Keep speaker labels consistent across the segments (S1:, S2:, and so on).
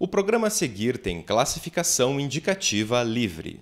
S1: O programa a seguir tem classificação indicativa livre.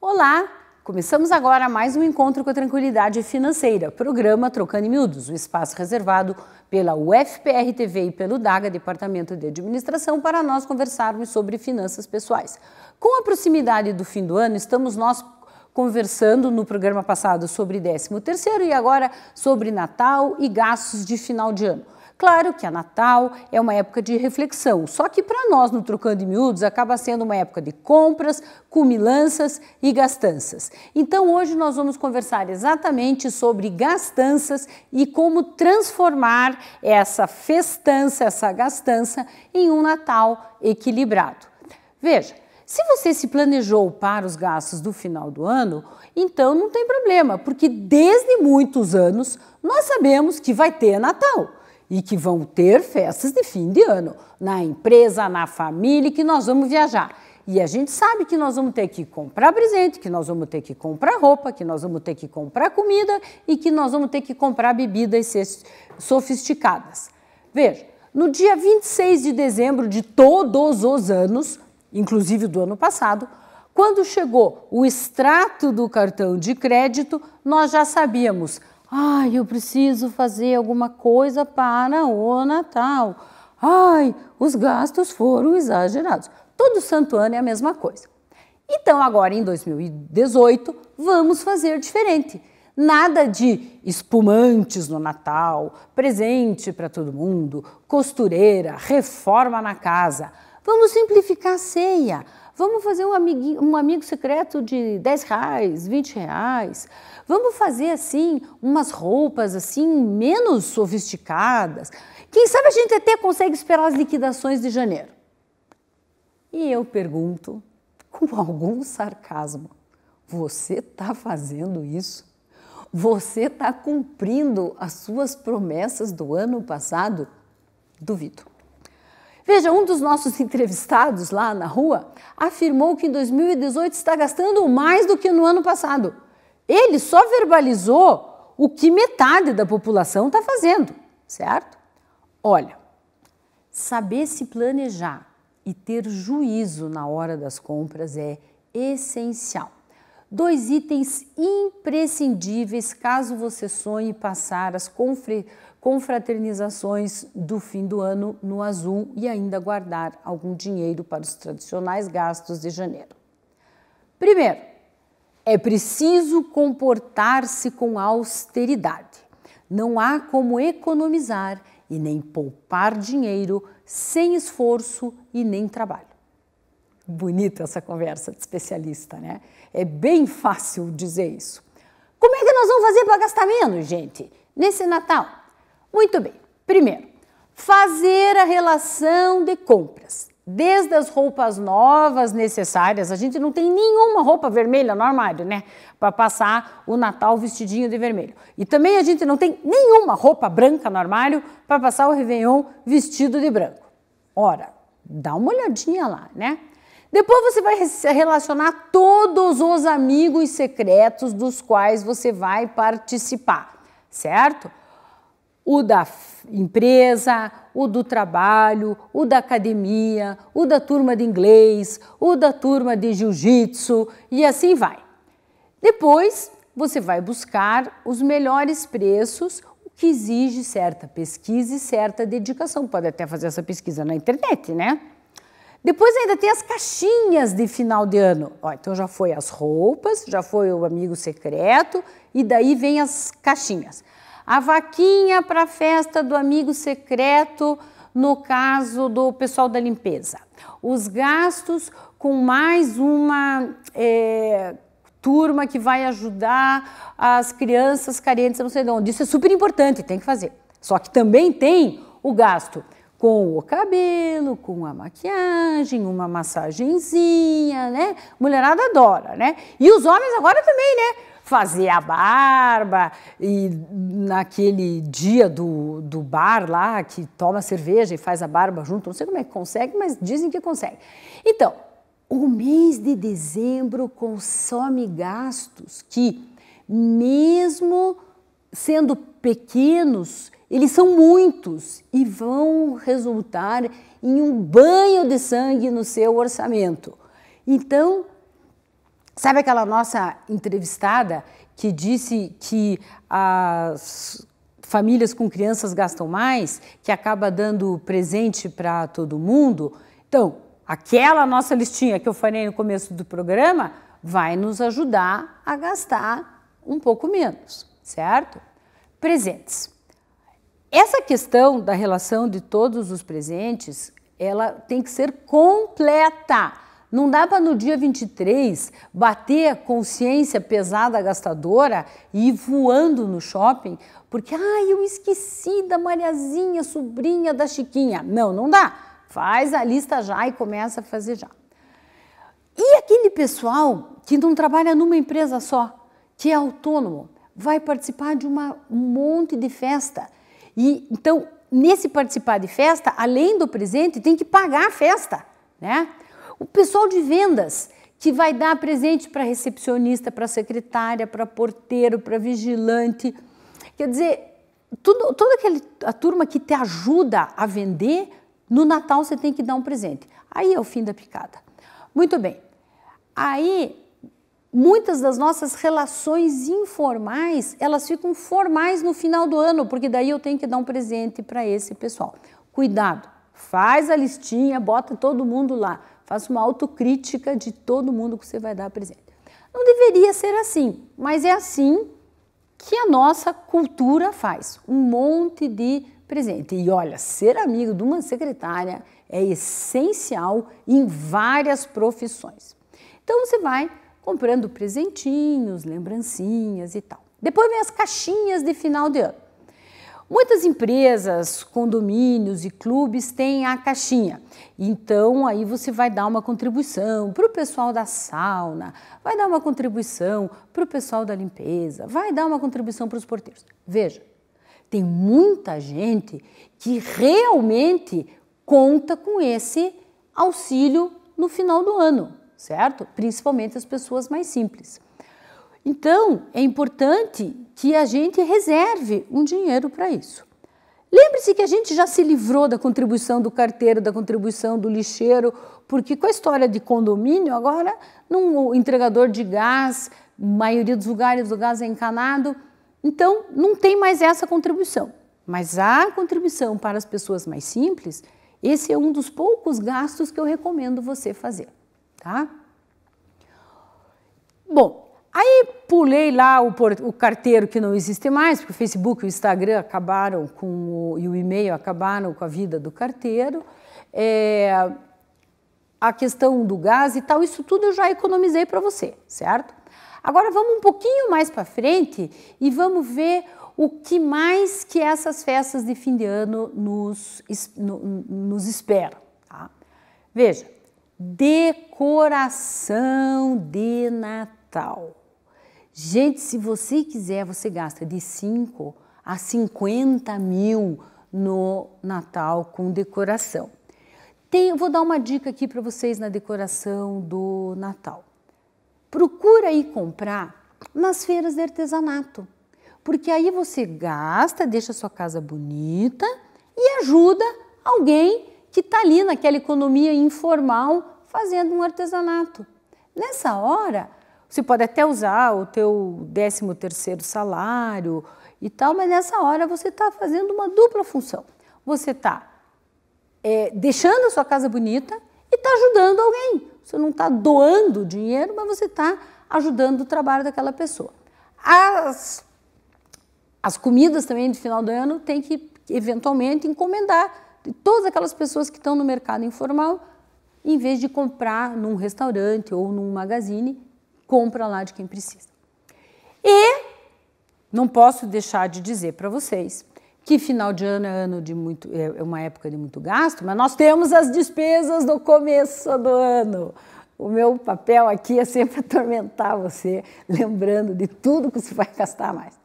S1: Olá! Começamos agora mais um encontro com a tranquilidade financeira, programa Trocando em Miúdos, o um espaço reservado pela UFPR TV e pelo DAGA, Departamento de Administração, para nós conversarmos sobre finanças pessoais. Com a proximidade do fim do ano, estamos nós conversando no programa passado sobre 13º e agora sobre Natal e gastos de final de ano. Claro que a é Natal é uma época de reflexão, só que para nós no Trocando em Miúdos acaba sendo uma época de compras, cumilanças e gastanças. Então hoje nós vamos conversar exatamente sobre gastanças e como transformar essa festança, essa gastança, em um Natal equilibrado. Veja, se você se planejou para os gastos do final do ano, então não tem problema, porque desde muitos anos nós sabemos que vai ter Natal e que vão ter festas de fim de ano, na empresa, na família, que nós vamos viajar. E a gente sabe que nós vamos ter que comprar presente, que nós vamos ter que comprar roupa, que nós vamos ter que comprar comida e que nós vamos ter que comprar bebidas sofisticadas. Veja, no dia 26 de dezembro de todos os anos, inclusive do ano passado, quando chegou o extrato do cartão de crédito, nós já sabíamos Ai, eu preciso fazer alguma coisa para o Natal. Ai, os gastos foram exagerados. Todo santo ano é a mesma coisa. Então, agora em 2018, vamos fazer diferente. Nada de espumantes no Natal, presente para todo mundo, costureira, reforma na casa. Vamos simplificar a ceia. Vamos fazer um, amiguinho, um amigo secreto de 10 reais, 20 reais. Vamos fazer assim umas roupas assim menos sofisticadas. Quem sabe a gente até consegue esperar as liquidações de janeiro. E eu pergunto, com algum sarcasmo, você está fazendo isso? Você está cumprindo as suas promessas do ano passado? Duvido. Veja, um dos nossos entrevistados lá na rua afirmou que em 2018 está gastando mais do que no ano passado. Ele só verbalizou o que metade da população está fazendo, certo? Olha, saber se planejar e ter juízo na hora das compras é essencial. Dois itens imprescindíveis caso você sonhe passar as confraternizações do fim do ano no Azul e ainda guardar algum dinheiro para os tradicionais gastos de janeiro. Primeiro, é preciso comportar-se com austeridade. Não há como economizar e nem poupar dinheiro sem esforço e nem trabalho. Bonita essa conversa de especialista, né? É bem fácil dizer isso. Como é que nós vamos fazer para gastar menos, gente, nesse Natal? Muito bem. Primeiro, fazer a relação de compras. Desde as roupas novas necessárias, a gente não tem nenhuma roupa vermelha no armário, né? Para passar o Natal vestidinho de vermelho. E também a gente não tem nenhuma roupa branca no armário para passar o Réveillon vestido de branco. Ora, dá uma olhadinha lá, né? Depois você vai relacionar todos os amigos secretos dos quais você vai participar, certo? o da empresa, o do trabalho, o da academia, o da turma de inglês, o da turma de jiu-jitsu e assim vai. Depois, você vai buscar os melhores preços, o que exige certa pesquisa e certa dedicação. Pode até fazer essa pesquisa na internet, né? Depois ainda tem as caixinhas de final de ano. Ó, então já foi as roupas, já foi o amigo secreto e daí vem as caixinhas a vaquinha para a festa do amigo secreto, no caso do pessoal da limpeza. Os gastos com mais uma é, turma que vai ajudar as crianças carentes, não sei de onde. Isso é super importante, tem que fazer. Só que também tem o gasto com o cabelo, com a maquiagem, uma massagenzinha, né? Mulherada adora, né? E os homens agora também, né? fazer a barba e naquele dia do, do bar lá que toma cerveja e faz a barba junto, não sei como é que consegue, mas dizem que consegue. Então, o mês de dezembro consome gastos que, mesmo sendo pequenos, eles são muitos e vão resultar em um banho de sangue no seu orçamento. Então, Sabe aquela nossa entrevistada que disse que as famílias com crianças gastam mais, que acaba dando presente para todo mundo? Então, aquela nossa listinha que eu falei no começo do programa vai nos ajudar a gastar um pouco menos, certo? Presentes. Essa questão da relação de todos os presentes, ela tem que ser completa não dá para no dia 23 bater a consciência pesada gastadora e ir voando no shopping, porque ah, eu esqueci da Mariazinha, sobrinha da Chiquinha. Não, não dá. Faz a lista já e começa a fazer já. E aquele pessoal que não trabalha numa empresa só, que é autônomo, vai participar de uma, um monte de festa. E então, nesse participar de festa, além do presente, tem que pagar a festa, né? O pessoal de vendas que vai dar presente para recepcionista, para secretária, para porteiro, para vigilante. Quer dizer, tudo, toda aquela a turma que te ajuda a vender, no Natal você tem que dar um presente. Aí é o fim da picada. Muito bem. Aí muitas das nossas relações informais, elas ficam formais no final do ano, porque daí eu tenho que dar um presente para esse pessoal. Cuidado, faz a listinha, bota todo mundo lá. Faça uma autocrítica de todo mundo que você vai dar presente. Não deveria ser assim, mas é assim que a nossa cultura faz. Um monte de presente. E olha, ser amigo de uma secretária é essencial em várias profissões. Então você vai comprando presentinhos, lembrancinhas e tal. Depois vem as caixinhas de final de ano. Muitas empresas, condomínios e clubes têm a caixinha. Então aí você vai dar uma contribuição para o pessoal da sauna, vai dar uma contribuição para o pessoal da limpeza, vai dar uma contribuição para os porteiros. Veja, tem muita gente que realmente conta com esse auxílio no final do ano, certo? Principalmente as pessoas mais simples. Então, é importante que a gente reserve um dinheiro para isso. Lembre-se que a gente já se livrou da contribuição do carteiro, da contribuição do lixeiro, porque com a história de condomínio, agora, num entregador de gás, maioria dos lugares o gás é encanado, então não tem mais essa contribuição. Mas a contribuição para as pessoas mais simples, esse é um dos poucos gastos que eu recomendo você fazer, tá? Bom, Aí pulei lá o, o, carteiro que não existe mais, porque o Facebook e o Instagram acabaram com o, e o e-mail acabaram com a vida do carteiro. É, a questão do gás e tal, isso tudo eu já economizei para você, certo? Agora vamos um pouquinho mais para frente e vamos ver o que mais que essas festas de fim de ano nos, no, nos esperam. Tá? Veja, decoração de Natal. Gente, se você quiser, você gasta de 5 a 50 mil no Natal com decoração. Tem, vou dar uma dica aqui para vocês na decoração do Natal. Procura ir comprar nas feiras de artesanato, porque aí você gasta, deixa sua casa bonita e ajuda alguém que está ali naquela economia informal fazendo um artesanato. Nessa hora, você pode até usar o teu 13 terceiro salário e tal, mas nessa hora você está fazendo uma dupla função. Você está é, deixando a sua casa bonita e está ajudando alguém. Você não está doando dinheiro, mas você está ajudando o trabalho daquela pessoa. As, as comidas também de final do ano tem que eventualmente encomendar de todas aquelas pessoas que estão no mercado informal, em vez de comprar num restaurante ou num magazine, compra lá de quem precisa. E não posso deixar de dizer para vocês que final de ano é, ano de muito, é, é uma época de muito gasto, mas nós temos as despesas do começo do ano. O meu papel aqui é sempre atormentar você, lembrando de tudo que você vai gastar mais.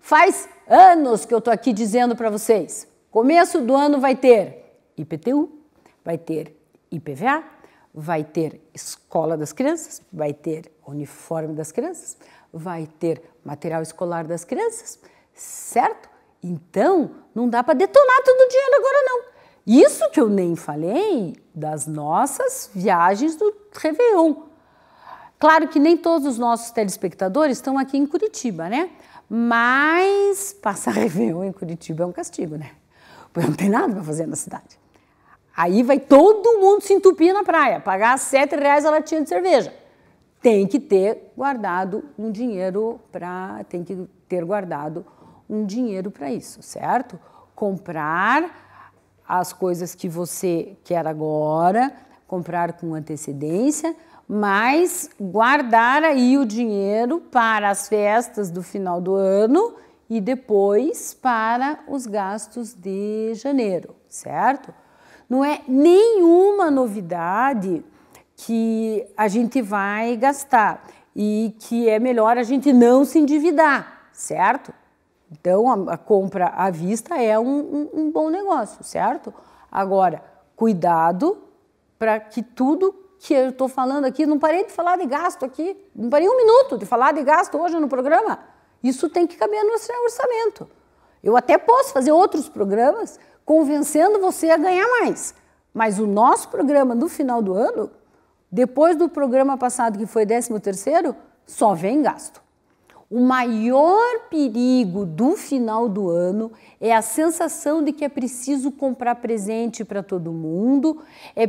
S1: Faz anos que eu estou aqui dizendo para vocês: começo do ano vai ter IPTU, vai ter IPVA, vai ter escola das crianças, vai ter uniforme das crianças, vai ter material escolar das crianças, certo? Então, não dá para detonar todo o dinheiro agora, não. Isso que eu nem falei das nossas viagens do Réveillon. Claro que nem todos os nossos telespectadores estão aqui em Curitiba, né? Mas passar Réveillon em Curitiba é um castigo, né? Porque não tem nada para fazer na cidade. Aí vai todo mundo se entupir na praia, pagar sete reais a latinha de cerveja. Tem que ter guardado um dinheiro para. Tem que ter guardado um dinheiro para isso, certo? Comprar as coisas que você quer agora, comprar com antecedência, mas guardar aí o dinheiro para as festas do final do ano e depois para os gastos de janeiro, certo? não é nenhuma novidade que a gente vai gastar e que é melhor a gente não se endividar, certo? Então, a, a compra à vista é um, um, um bom negócio, certo? Agora, cuidado para que tudo que eu estou falando aqui, não parei de falar de gasto aqui, não parei um minuto de falar de gasto hoje no programa. Isso tem que caber no seu orçamento. Eu até posso fazer outros programas convencendo você a ganhar mais. Mas o nosso programa do final do ano, depois do programa passado que foi 13 terceiro, só vem gasto. O maior perigo do final do ano é a sensação de que é preciso comprar presente para todo mundo, é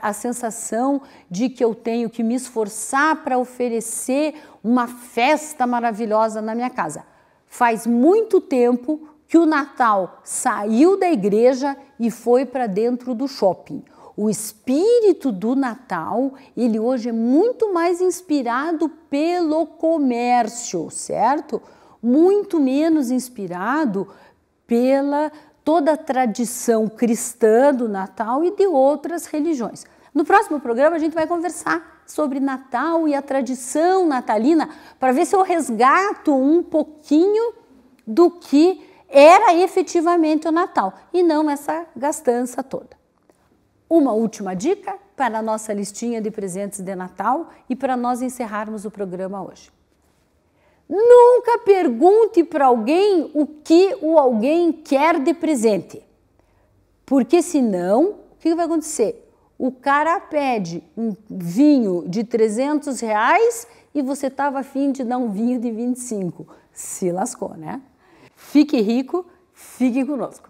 S1: a sensação de que eu tenho que me esforçar para oferecer uma festa maravilhosa na minha casa. Faz muito tempo que o Natal saiu da igreja e foi para dentro do shopping. O espírito do Natal, ele hoje é muito mais inspirado pelo comércio, certo? Muito menos inspirado pela toda a tradição cristã do Natal e de outras religiões. No próximo programa a gente vai conversar sobre Natal e a tradição natalina para ver se eu resgato um pouquinho do que era efetivamente o Natal e não essa gastança toda. Uma última dica para a nossa listinha de presentes de Natal e para nós encerrarmos o programa hoje. Nunca pergunte para alguém o que o alguém quer de presente. Porque senão, o que vai acontecer? O cara pede um vinho de 300 reais e você estava afim de dar um vinho de 25. Se lascou, né? Fique rico, fique conosco.